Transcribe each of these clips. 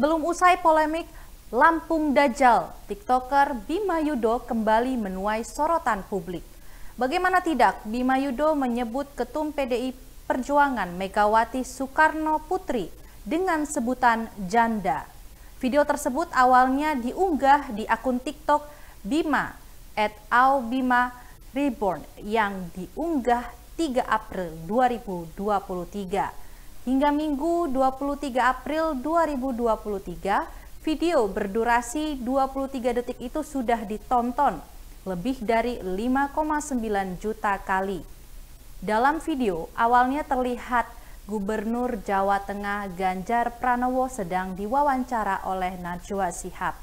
Belum usai polemik Lampung Dajjal, TikToker Bima Yudo kembali menuai sorotan publik. Bagaimana tidak, Bima Yudo menyebut Ketum PDI Perjuangan Megawati Soekarno Putri dengan sebutan janda. Video tersebut awalnya diunggah di akun TikTok Bima at Aubima Reborn yang diunggah 3 April 2023. Hingga Minggu 23 April 2023, video berdurasi 23 detik itu sudah ditonton lebih dari 5,9 juta kali. Dalam video, awalnya terlihat Gubernur Jawa Tengah Ganjar Pranowo sedang diwawancara oleh Najwa Sihab.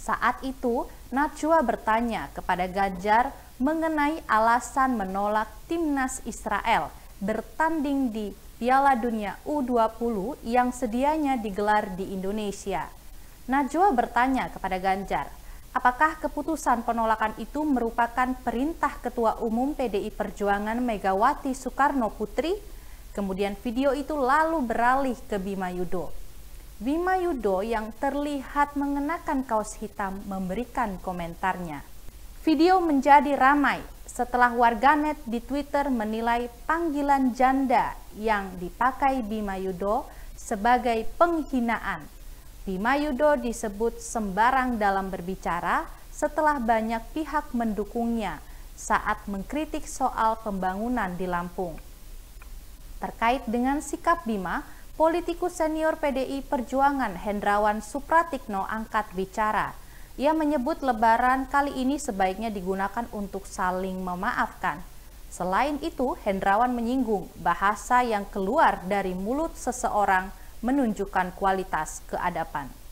Saat itu, Najwa bertanya kepada Ganjar mengenai alasan menolak timnas Israel bertanding di Piala Dunia U20 yang sedianya digelar di Indonesia. Najwa bertanya kepada Ganjar, apakah keputusan penolakan itu merupakan perintah Ketua Umum PDI Perjuangan Megawati Soekarno Putri? Kemudian video itu lalu beralih ke Bima Yudo. Bima Yudo yang terlihat mengenakan kaos hitam memberikan komentarnya. Video menjadi ramai setelah warganet di Twitter menilai panggilan janda yang dipakai Bima Yudo sebagai penghinaan. Bima Yudo disebut sembarang dalam berbicara setelah banyak pihak mendukungnya saat mengkritik soal pembangunan di Lampung. Terkait dengan sikap Bima, politikus senior PDI Perjuangan Hendrawan Supratikno angkat bicara. Ia menyebut lebaran kali ini sebaiknya digunakan untuk saling memaafkan. Selain itu, Hendrawan menyinggung bahasa yang keluar dari mulut seseorang menunjukkan kualitas keadapan.